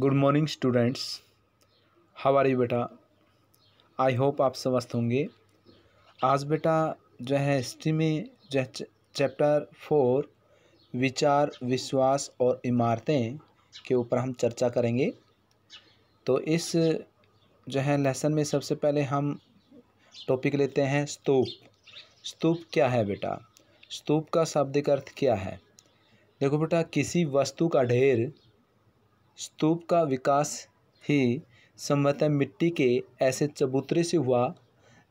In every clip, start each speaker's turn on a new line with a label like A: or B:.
A: good morning students how are you बेटा I hope आप समस्त होंगे आज बेटा जो है हिस्ट्री में जो है चैप्टर फोर विचार विश्वास और इमारतें के ऊपर हम चर्चा करेंगे तो इस जो है लेसन में सबसे पहले हम टॉपिक लेते हैं स्तूप स्तूप क्या है बेटा स्तूप का शाब्दिक अर्थ क्या है देखो बेटा किसी वस्तु का ढेर स्तूप का विकास ही संभवतः मिट्टी के ऐसे चबूतरे से हुआ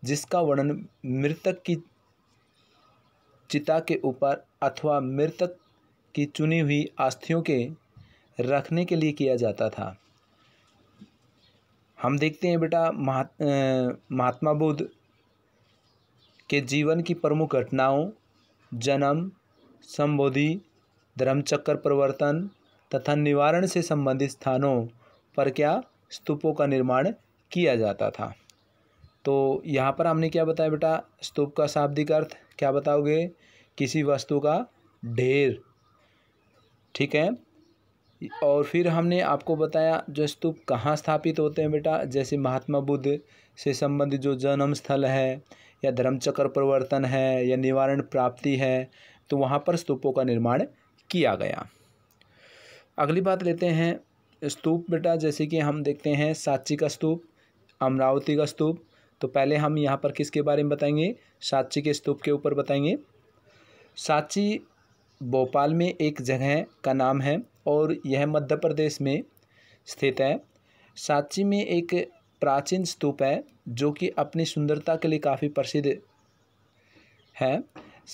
A: जिसका वर्णन मृतक की चिता के ऊपर अथवा मृतक की चुनी हुई अस्थियों के रखने के लिए किया जाता था हम देखते हैं बेटा महात, महात्मा बुद्ध के जीवन की प्रमुख घटनाओं जन्म संबोधि धर्मचक्र प्रवर्तन तथा निवारण से संबंधित स्थानों पर क्या स्तूपों का निर्माण किया जाता था तो यहाँ पर हमने क्या बताया बेटा स्तूप का शाब्दिक अर्थ क्या बताओगे किसी वस्तु का ढेर ठीक है और फिर हमने आपको बताया जो स्तूप कहाँ स्थापित होते हैं बेटा जैसे महात्मा बुद्ध से संबंधित जो जन्म स्थल है या धर्मचक्र प्रवर्तन है या निवारण प्राप्ति है तो वहाँ पर स्तूपों का निर्माण किया गया अगली बात लेते हैं स्तूप बेटा जैसे कि हम देखते हैं साक्षी का स्तूप अमरावती का स्तूप तो पहले हम यहाँ पर किसके बारे में बताएंगे साक्षी के स्तूप के ऊपर बताएंगे साक्षी भोपाल में एक जगह का नाम है और यह मध्य प्रदेश में स्थित है साक्षी में एक प्राचीन स्तूप है जो कि अपनी सुंदरता के लिए काफ़ी प्रसिद्ध है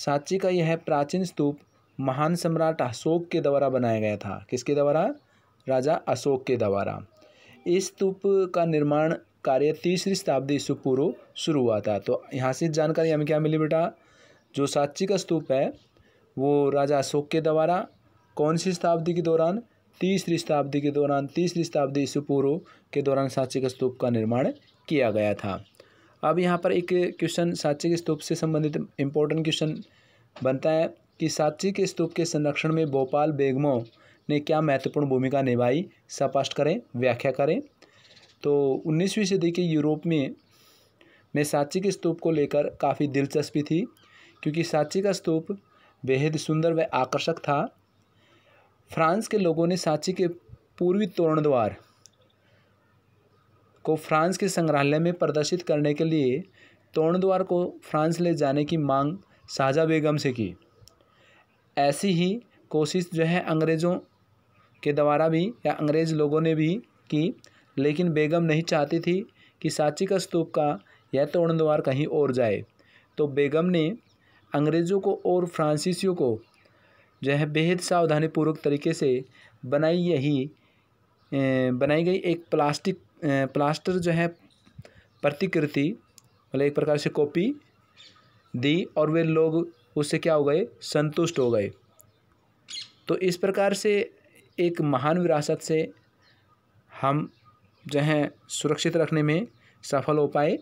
A: साक्षी का यह प्राचीन स्तूप महान सम्राट अशोक के द्वारा बनाया गया था किसके द्वारा राजा अशोक के द्वारा इस स्तूप का निर्माण कार्य तीसरी शताब्दी से पूर्व शुरू हुआ था तो यहाँ से जानकारी हमें क्या मिली बेटा जो साक्षी का स्तूप है वो राजा अशोक के द्वारा कौन सी शताब्दी के दौरान तीसरी शताब्दी के दौरान तीसरी शताब्दी ईस्वी पूर्व के दौरान साक्षी का स्तूप का निर्माण किया गया था अब यहाँ पर एक क्वेश्चन साक्षी के स्तूप से संबंधित इम्पोर्टेंट क्वेश्चन बनता है कि साक्षी के स्तूप के संरक्षण में भोपाल बेगमो ने क्या महत्वपूर्ण भूमिका निभाई स्पष्ट करें व्याख्या करें तो उन्नीसवीं सदी के यूरोप में में साक्षी के स्तूप को लेकर काफ़ी दिलचस्पी थी क्योंकि साक्षी का स्तूप बेहद सुंदर व आकर्षक था फ्रांस के लोगों ने सांची के पूर्वी तोरण द्वार को फ्रांस के संग्रहालय में प्रदर्शित करने के लिए तोरण द्वार को फ्रांस ले जाने की मांग शाहजा बेगम से की ऐसी ही कोशिश जो है अंग्रेज़ों के द्वारा भी या अंग्रेज़ लोगों ने भी की लेकिन बेगम नहीं चाहती थी कि साची का स्तूप का यह तोड़ द्वार कहीं और जाए तो बेगम ने अंग्रेज़ों को और फ्रांसीसियों को जो है बेहद सावधानीपूर्वक तरीके से बनाई यही बनाई गई एक प्लास्टिक प्लास्टर जो है प्रतिकृति मतलब एक प्रकार से कॉपी दी और वे लोग उससे क्या हो गए संतुष्ट हो गए तो इस प्रकार से एक महान विरासत से हम जो हैं सुरक्षित रखने में सफल हो पाए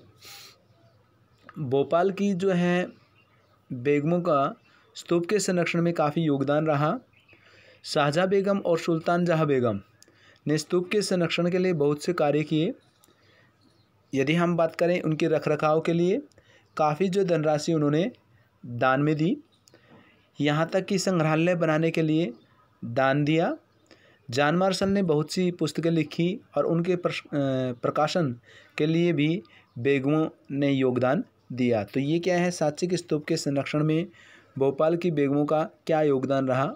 A: भोपाल की जो है बेगमों का स्तूप के संरक्षण में काफ़ी योगदान रहा शाहजहाँ बेगम और सुल्तान जहाँ बेगम ने स्तूप के संरक्षण के लिए बहुत से कार्य किए यदि हम बात करें उनके रखरखाव के लिए काफ़ी जो धनराशि उन्होंने दान में दी यहाँ तक कि संग्रहालय बनाने के लिए दान दिया जान मार्शल ने बहुत सी पुस्तकें लिखी और उनके प्रकाशन के लिए भी बेगमों ने योगदान दिया तो ये क्या है साक्षिक स्तूप के संरक्षण में भोपाल की बेगमों का क्या योगदान रहा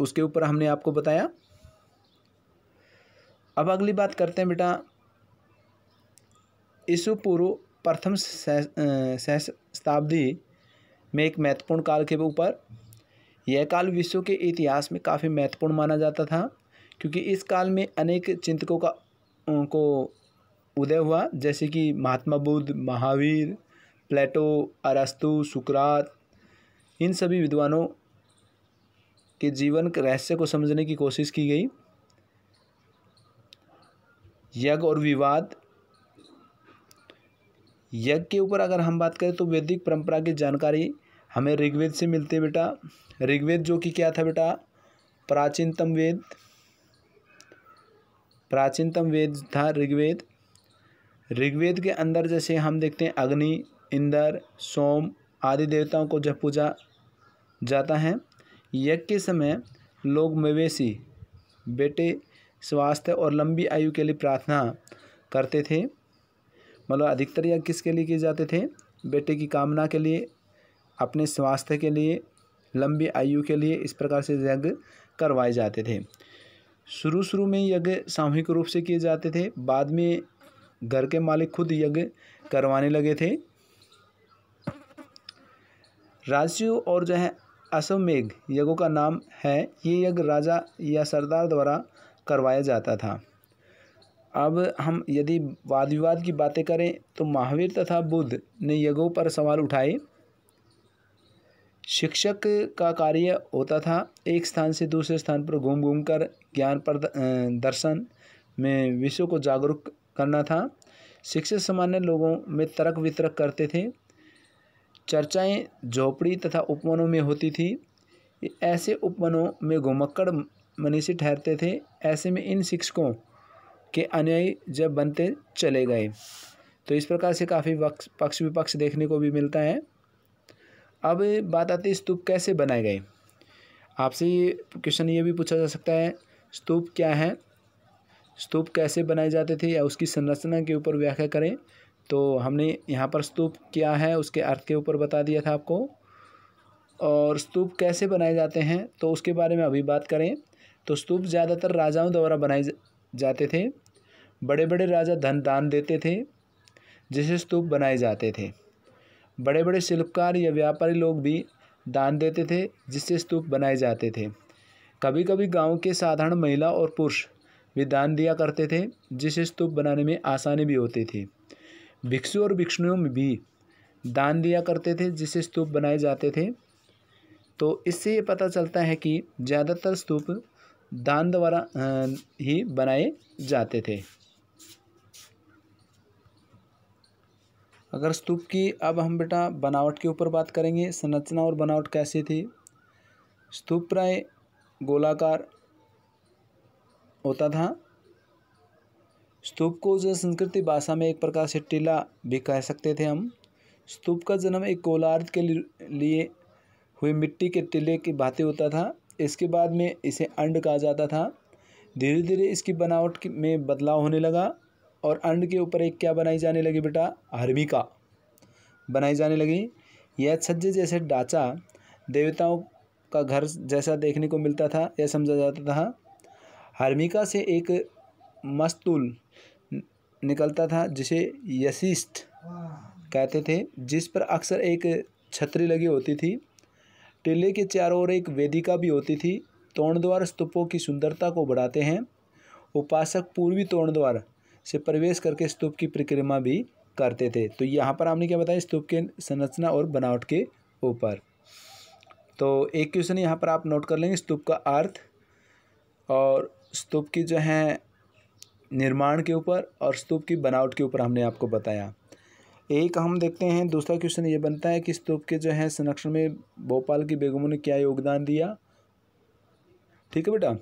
A: उसके ऊपर हमने आपको बताया अब अगली बात करते हैं बेटा ईसु पूर्व प्रथम शताब्दी में एक महत्वपूर्ण काल के ऊपर यह काल विश्व के इतिहास में काफ़ी महत्वपूर्ण माना जाता था क्योंकि इस काल में अनेक चिंतकों का को उदय हुआ जैसे कि महात्मा बुद्ध महावीर प्लेटो अरस्तु सुकरात इन सभी विद्वानों के जीवन के रहस्य को समझने की कोशिश की गई यज्ञ और विवाद यज्ञ के ऊपर अगर हम बात करें तो वैदिक परंपरा की जानकारी हमें ऋग्वेद से मिलते बेटा ऋग्वेद जो कि क्या था बेटा प्राचीनतम वेद प्राचीनतम वेद था ऋग्वेद ऋग्वेद के अंदर जैसे हम देखते हैं अग्नि इंद्र सोम आदि देवताओं को जब पूजा जाता है यज्ञ के समय लोग मवेशी बेटे स्वास्थ्य और लंबी आयु के लिए प्रार्थना करते थे मतलब अधिकतर यज्ञ किसके लिए किए जाते थे बेटे की कामना के लिए अपने स्वास्थ्य के लिए लंबी आयु के लिए इस प्रकार से यज्ञ करवाए जाते थे शुरू शुरू में यज्ञ सामूहिक रूप से किए जाते थे बाद में घर के मालिक खुद यज्ञ करवाने लगे थे राज्यों और जो है असमेघ यज्ञों का नाम है ये यज्ञ राजा या सरदार द्वारा करवाया जाता था अब हम यदि वाद विवाद की बातें करें तो महावीर तथा बुद्ध ने यज्ञों पर सवाल उठाए शिक्षक का कार्य होता था एक स्थान से दूसरे स्थान पर घूम घूम कर ज्ञान पर दर्शन में विश्व को जागरूक करना था शिक्षक सामान्य लोगों में तर्क वितरक करते थे चर्चाएं झोपड़ी तथा उपवनों में होती थी ऐसे उपवनों में घुमक्कड़ मनीषी ठहरते थे ऐसे में इन शिक्षकों के अनुयायी जब बनते चले गए तो इस प्रकार से काफ़ी पक्ष विपक्ष देखने को भी मिलता है अब बात आती है स्तूप कैसे बनाए गए आपसे ये क्वेश्चन ये भी पूछा जा सकता है स्तूप क्या है स्तूप कैसे बनाए जाते थे या उसकी संरचना के ऊपर व्याख्या करें तो हमने यहाँ पर स्तूप क्या है उसके अर्थ के ऊपर बता दिया था आपको और स्तूप कैसे बनाए जाते हैं तो उसके बारे में अभी बात करें तो स्तूप ज़्यादातर राजाओं द्वारा बनाए जाते थे बड़े बड़े राजा धन दान देते थे जिसे स्तूप बनाए जाते थे बड़े बड़े शिल्पकार या व्यापारी लोग भी दान देते थे जिससे स्तूप बनाए जाते थे कभी कभी गांव के साधारण महिला और पुरुष भी दान दिया करते थे जिससे स्तूप बनाने में आसानी भी होती थी भिक्षु और भिक्षुओं में भी दान दिया करते थे जिससे स्तूप बनाए जाते थे तो इससे ये पता चलता है कि ज़्यादातर स्तूप दान द्वारा ही बनाए जाते थे अगर स्तूप की अब हम बेटा बनावट के ऊपर बात करेंगे संरचना और बनावट कैसी थी स्तूप प्राय गोलाकार होता था स्तूप को जो संस्कृति भाषा में एक प्रकार से टीला भी कह सकते थे हम स्तूप का जन्म एक गोलार्ध के लिए हुई मिट्टी के टीले की भांति होता था इसके बाद में इसे अंड कहा जाता था धीरे धीरे इसकी बनावट में बदलाव होने लगा और अंड के ऊपर एक क्या बनाई जाने लगी बेटा हर्मिका बनाई जाने लगी यह छज्जे जैसे ढांचा देवताओं का घर जैसा देखने को मिलता था यह समझा जाता था हर्मिका से एक मस्तूल निकलता था जिसे यशिष्ठ कहते थे जिस पर अक्सर एक छतरी लगी होती थी टिले के चारों ओर एक वेदिका भी होती थी तोड़द्वार स्तूपों की सुंदरता को बढ़ाते हैं उपासक पूर्वी तोड़द्वार से प्रवेश करके स्तूप की परिक्रमा भी करते थे तो यहाँ पर हमने क्या बताया स्तूप के संरचना और बनावट के ऊपर तो एक क्वेश्चन यहाँ पर आप नोट कर लेंगे स्तूप का अर्थ और स्तूप की जो है निर्माण के ऊपर और स्तूप की बनावट के ऊपर हमने आपको बताया एक हम देखते हैं दूसरा क्वेश्चन ये बनता है कि स्तूप के जो है संरक्षण में भोपाल की बेगमों ने क्या योगदान दिया ठीक है बेटा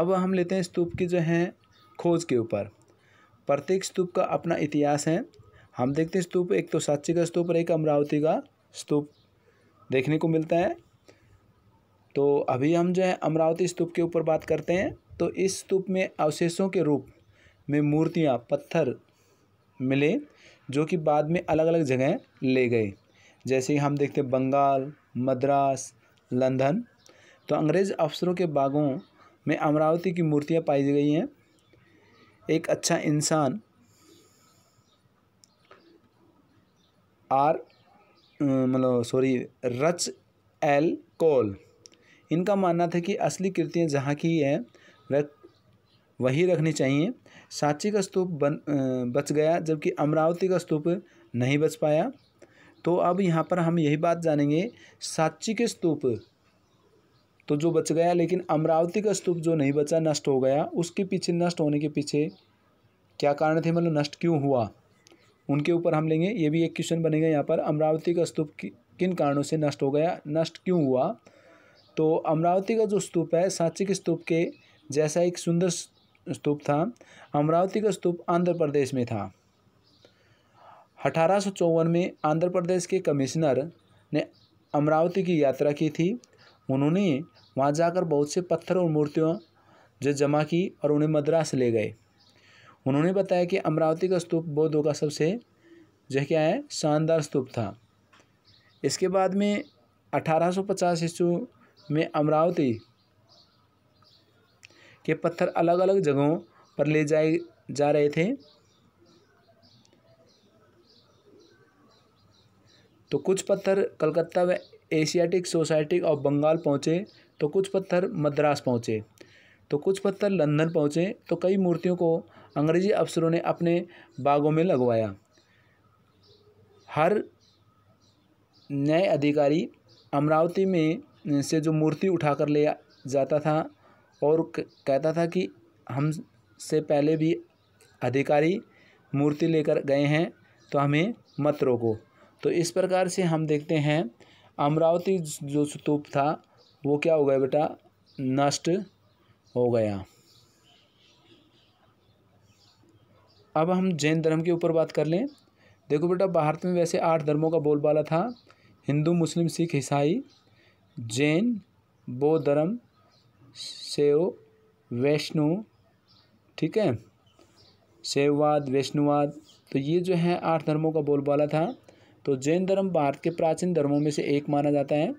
A: अब हम लेते हैं स्तूप की जो है खोज के ऊपर प्रत्येक स्तूप का अपना इतिहास है हम देखते हैं स्तूप एक तो साक्षी का स्तूप और एक अमरावती का स्तूप देखने को मिलता है तो अभी हम जो है अमरावती स्तूप के ऊपर बात करते हैं तो इस स्तूप में अवशेषों के रूप में मूर्तियाँ पत्थर मिले जो कि बाद में अलग अलग जगह ले गए जैसे हम देखते बंगाल मद्रास लंदन तो अंग्रेज़ अफसरों के बागों में अमरावती की मूर्तियाँ पाई गई हैं एक अच्छा इंसान आर मतलब सॉरी रच एल कॉल इनका मानना था कि असली कृतियाँ जहाँ की हैं वह वही रखनी चाहिए साची का स्तूप बन बच गया जबकि अमरावती का स्तूप नहीं बच पाया तो अब यहाँ पर हम यही बात जानेंगे साची के स्तूप तो जो बच गया लेकिन अमरावती का स्तूप जो नहीं बचा नष्ट हो गया उसके पीछे नष्ट होने के पीछे क्या कारण थे मतलब नष्ट क्यों हुआ उनके ऊपर हम लेंगे ये भी एक क्वेश्चन बनेगा यहाँ पर अमरावती का स्तूप किन कारणों से नष्ट हो गया नष्ट क्यों हुआ तो अमरावती का जो स्तूप है सांची के स्तूप के जैसा एक सुंदर स्तूप था अमरावती का स्तूप आंध्र प्रदेश में था अठारह में आंध्र प्रदेश के कमिश्नर ने अमरावती की यात्रा की थी उन्होंने वहाँ जाकर बहुत से पत्थर और मूर्तियों जो जमा की और उन्हें मद्रास ले गए उन्होंने बताया कि अमरावती का स्तूप बौद्धों का सबसे जो क्या है शानदार स्तूप था इसके बाद में 1850 ईस्वी में अमरावती के पत्थर अलग अलग जगहों पर ले जाए जा रहे थे तो कुछ पत्थर कलकत्ता व एशियाटिक सोसाइटी ऑफ बंगाल पहुँचे तो कुछ पत्थर मद्रास पहुँचे तो कुछ पत्थर लंदन पहुँचे तो कई मूर्तियों को अंग्रेजी अफसरों ने अपने बागों में लगवाया हर न्याय अधिकारी अमरावती में से जो मूर्ति उठाकर ले जाता था और कहता था कि हम से पहले भी अधिकारी मूर्ति लेकर गए हैं तो हमें मत रोको तो इस प्रकार से हम देखते हैं अमरावती जो स्तूप था वो क्या हो गया बेटा नष्ट हो गया अब हम जैन धर्म के ऊपर बात कर लें देखो बेटा भारत में वैसे आठ धर्मों का बोलबाला था हिंदू मुस्लिम सिख ईसाई जैन बौद्ध धर्म सेव वैष्णो ठीक है सेववाद वैष्णुवाद तो ये जो है आठ धर्मों का बोलबाला था तो जैन धर्म भारत के प्राचीन धर्मों में से एक माना जाता है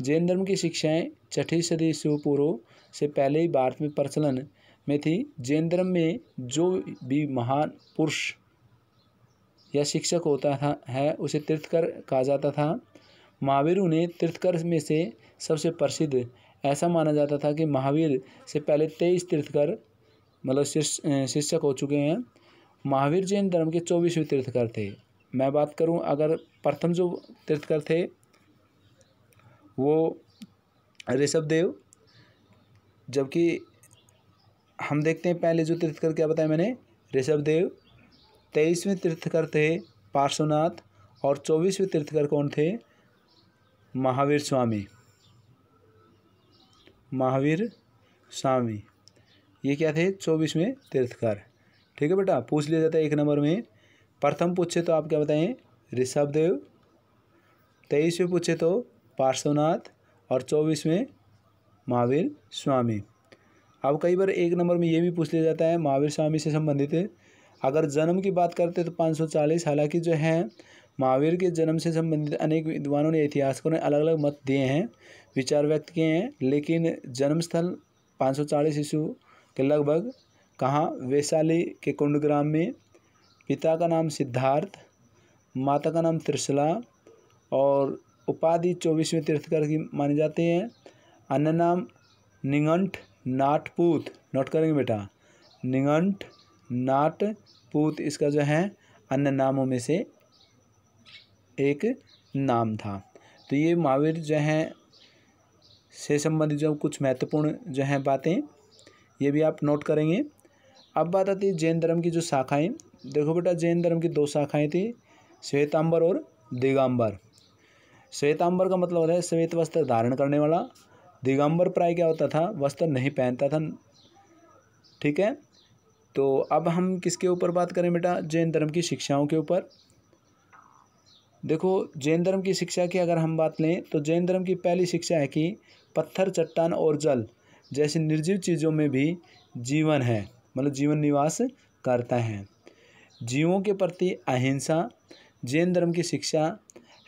A: जैन धर्म की शिक्षाएं छठी सदी से पूर्व से पहले ही भारत में प्रचलन में थी जैन धर्म में जो भी महान पुरुष या शिक्षक होता था है उसे तीर्थकर कहा जाता था महावीर उन्हें तीर्थकर में से सबसे प्रसिद्ध ऐसा माना जाता था कि महावीर से पहले तेईस तीर्थकर मतलब शिक्षक हो चुके हैं महावीर जैन धर्म के चौबीसवें तीर्थकर थे मैं बात करूं अगर प्रथम जो तीर्थकर थे वो ऋषभ देव जबकि हम देखते हैं पहले जो तीर्थकर क्या बताया मैंने ऋषभ देव तेईसवें तीर्थकर थे पार्श्वनाथ और चौबीसवें तीर्थकर कौन थे महावीर स्वामी महावीर स्वामी ये क्या थे चौबीसवें तीर्थकर ठीक है बेटा पूछ लिया जाता है एक नंबर में प्रथम पूछे तो आप क्या बताएं ऋषभ देव तेईसवें पूछे तो पार्श्वनाथ और चौबीस में महावीर स्वामी अब कई बार एक नंबर में ये भी पूछ लिया जाता है महावीर स्वामी से संबंधित अगर जन्म की बात करते तो 540 हालांकि जो हैं महावीर के जन्म से संबंधित अनेक विद्वानों ने इतिहासकों ने अलग अलग मत दिए हैं विचार व्यक्त किए हैं लेकिन जन्म स्थल पाँच सौ चालीस ईस्वी के लगभग कहाँ वैशाली के कुंड ग्राम में पिता का नाम सिद्धार्थ माता का नाम त्रिशला और उपाधि चौबीसवें तीर्थकर की मानी जाती है अन्य नाम निगंठ नाटपूत नोट करेंगे बेटा निगंठ नाटपूत इसका जो है अन्य नामों में से एक नाम था तो ये महावीर जो हैं से संबंधित जो कुछ महत्वपूर्ण जो हैं बातें ये भी आप नोट करेंगे अब बात आती है जैन धर्म की जो शाखाएं देखो बेटा जैन धर्म की दो शाखाएं थी श्वेतांबर और दिगंबर श्वेतांबर का मतलब होता है श्वेत वस्त्र धारण करने वाला दिगंबर प्राय क्या होता था वस्त्र नहीं पहनता था ठीक है तो अब हम किसके ऊपर बात करें बेटा जैन धर्म की शिक्षाओं के ऊपर देखो जैन धर्म की शिक्षा की अगर हम बात लें तो जैन धर्म की पहली शिक्षा है कि पत्थर चट्टान और जल जैसे निर्जीव चीज़ों में भी जीवन है मतलब जीवन निवास करता है जीवों के प्रति अहिंसा जैन धर्म की शिक्षा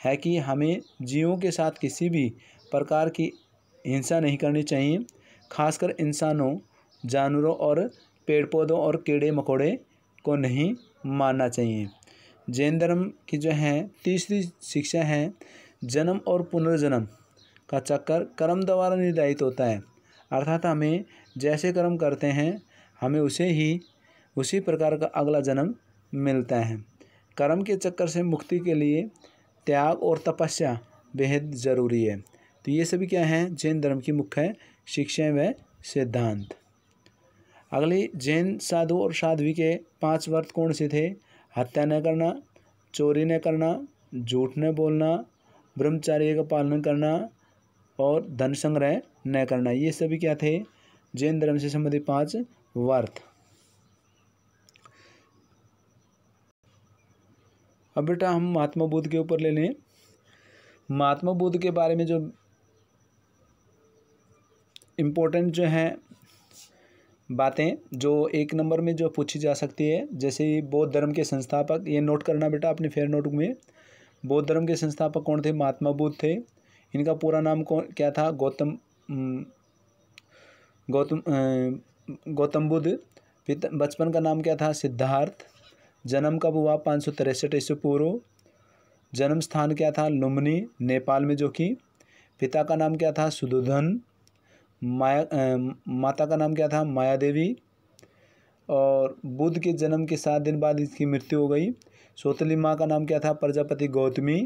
A: है कि हमें जीवों के साथ किसी भी प्रकार की हिंसा नहीं करनी चाहिए खासकर इंसानों जानवरों और पेड़ पौधों और कीड़े मकोड़े को नहीं मानना चाहिए जैन धर्म की जो है तीसरी शिक्षा है जन्म और पुनर्जन्म का चक्कर कर्म द्वारा निर्धारित होता है अर्थात हमें जैसे कर्म करते हैं हमें उसे ही उसी प्रकार का अगला जन्म मिलता है कर्म के चक्कर से मुक्ति के लिए त्याग और तपस्या बेहद ज़रूरी है तो ये सभी क्या हैं जैन धर्म की मुख्य शिक्षाएं व सिद्धांत अगले जैन साधु और साध्वी के पांच वर्त कौन से थे हत्या न करना चोरी न करना झूठ न बोलना ब्रह्मचार्य का पालन करना और धन संग्रह न करना ये सभी क्या थे जैन धर्म से संबंधित पांच वर्त अब बेटा हम महात्मा बुद्ध के ऊपर ले लें महात्मा बुद्ध के बारे में जो इम्पोर्टेंट जो हैं बातें जो एक नंबर में जो पूछी जा सकती है जैसे बौद्ध धर्म के संस्थापक ये नोट करना बेटा अपने फेयर नोट में बौद्ध धर्म के संस्थापक कौन थे महात्मा बुद्ध थे इनका पूरा नाम कौन क्या था गौतम गौतम गौतम बुद्ध बचपन का नाम क्या था सिद्धार्थ जन्म कब हुआ पाँच सौ तिरसठ ईस्वी पूर्व जन्म स्थान क्या था लुम्बनी नेपाल में जो कि पिता का नाम क्या था सुदुधन माया आ, माता का नाम क्या था माया देवी और बुद्ध के जन्म के सात दिन बाद इसकी मृत्यु हो गई सोतली माँ का नाम क्या था प्रजापति गौतमी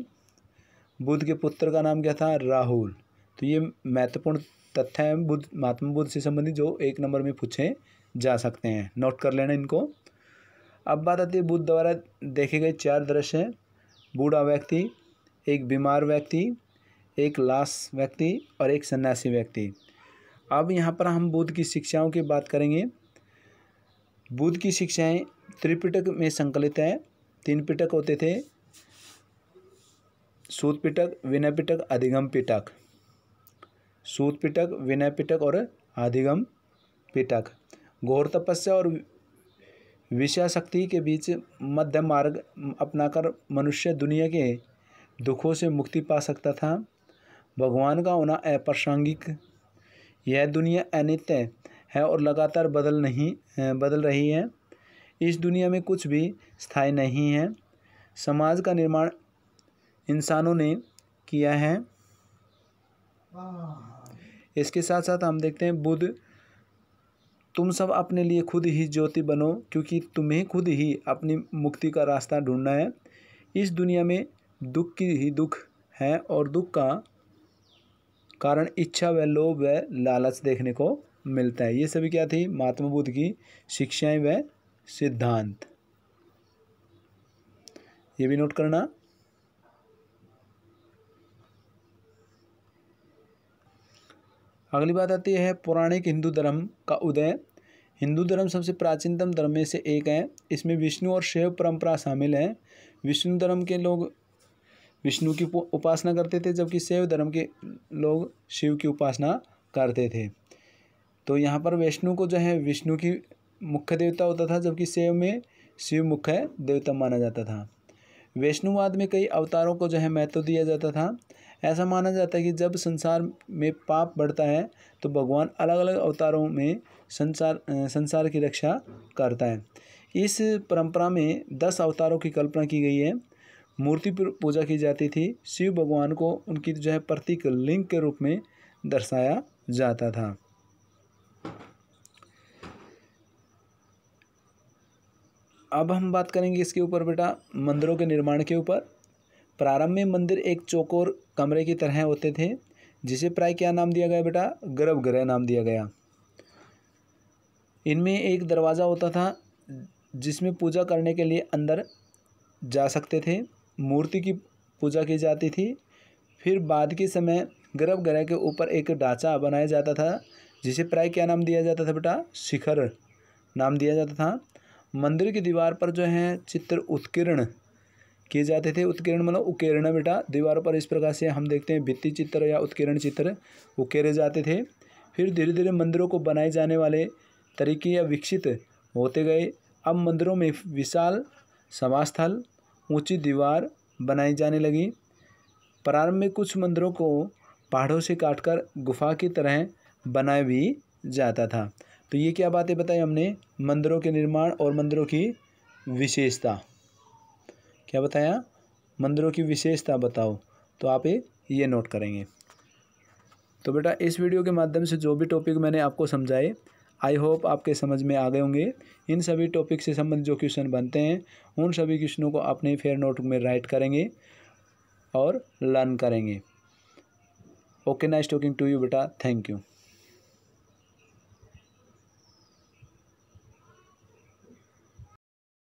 A: बुद्ध के पुत्र का नाम क्या था राहुल तो ये महत्वपूर्ण तथ्य हैं बुद्ध महात्मा बुद्ध से संबंधित जो एक नंबर में पूछे जा सकते हैं नोट कर लेना इनको अब बात आती है बुद्ध द्वारा देखे गए चार दृश्य हैं बूढ़ा व्यक्ति एक बीमार व्यक्ति एक लाश व्यक्ति और एक सन्यासी व्यक्ति अब यहाँ पर हम बुद्ध की शिक्षाओं की बात करेंगे बुद्ध की शिक्षाएं त्रिपिटक में संकलित हैं तीन पिटक होते थे सूत पिटक विनय पिटक अधिगम पिटक सूत पिटक विनय पिटक और अधिगम पिटक घोर तपस्या और शक्ति के बीच मध्यम मार्ग अपनाकर मनुष्य दुनिया के दुखों से मुक्ति पा सकता था भगवान का होना अप्रासंगिक यह दुनिया अनित्य है और लगातार बदल नहीं बदल रही है इस दुनिया में कुछ भी स्थायी नहीं है समाज का निर्माण इंसानों ने किया है इसके साथ साथ हम देखते हैं बुद्ध तुम सब अपने लिए खुद ही ज्योति बनो क्योंकि तुम्हें खुद ही अपनी मुक्ति का रास्ता ढूंढना है इस दुनिया में दुख की ही दुख है और दुख का कारण इच्छा व लोभ व लालच देखने को मिलता है ये सभी क्या थी महात्मा बुद्ध की शिक्षाएं व सिद्धांत ये भी नोट करना अगली बात आती है पौराणिक हिंदू धर्म का उदय हिंदू धर्म सबसे प्राचीनतम धर्म में से एक है इसमें विष्णु और शैव परंपरा शामिल है विष्णु धर्म के लोग विष्णु की उपासना करते थे जबकि शैव धर्म के लोग शिव की उपासना करते थे तो यहाँ पर वैष्णु को जो है विष्णु की मुख्य देवता होता था जबकि शैव में शिव मुख्य देवता माना जाता था वैष्णुवाद में कई अवतारों को जो है महत्व दिया जाता था ऐसा माना जाता है कि जब संसार में पाप बढ़ता है तो भगवान अलग अलग अवतारों में संसार संसार की रक्षा करता है इस परंपरा में दस अवतारों की कल्पना की गई है मूर्ति पूजा की जाती थी शिव भगवान को उनकी जो है प्रतीक लिंग के रूप में दर्शाया जाता था अब हम बात करेंगे इसके ऊपर बेटा मंदिरों के निर्माण के ऊपर प्रारंभ में मंदिर एक चौकोर कमरे की तरह होते थे जिसे प्राय क्या नाम दिया गया बेटा गर्भगृह नाम दिया गया इनमें एक दरवाज़ा होता था जिसमें पूजा करने के लिए अंदर जा सकते थे मूर्ति की पूजा की जाती थी फिर बाद के समय गर्भगृह के ऊपर एक ढांचा बनाया जाता था जिसे प्राय क्या नाम दिया जाता था बेटा शिखर नाम दिया जाता था मंदिर की दीवार पर जो है चित्र उत्कीर्ण किए जाते थे उत्कीर्ण मतलब उकेरना बेटा दीवारों पर इस प्रकार से हम देखते हैं भित्ति चित्र या उत्कीर्ण चित्र उकेरे जाते थे फिर धीरे धीरे मंदिरों को बनाए जाने वाले तरीके या विकसित होते गए अब मंदिरों में विशाल समास्थल ऊंची दीवार बनाई जाने लगी प्रारंभ में कुछ मंदिरों को पहाड़ों से काटकर गुफा की तरह बनाया भी जाता था तो ये क्या बातें बताई हमने मंदिरों के निर्माण और मंदिरों की विशेषता क्या बताया मंदिरों की विशेषता बताओ तो आप ये ये नोट करेंगे तो बेटा इस वीडियो के माध्यम से जो भी टॉपिक मैंने आपको समझाए आई होप आपके समझ में आ गए होंगे इन सभी टॉपिक से संबंधित जो क्वेश्चन बनते हैं उन सभी क्वेश्चनों को अपने फेयर नोट में राइट करेंगे और लर्न करेंगे okay nice talking to you बेटा थैंक यू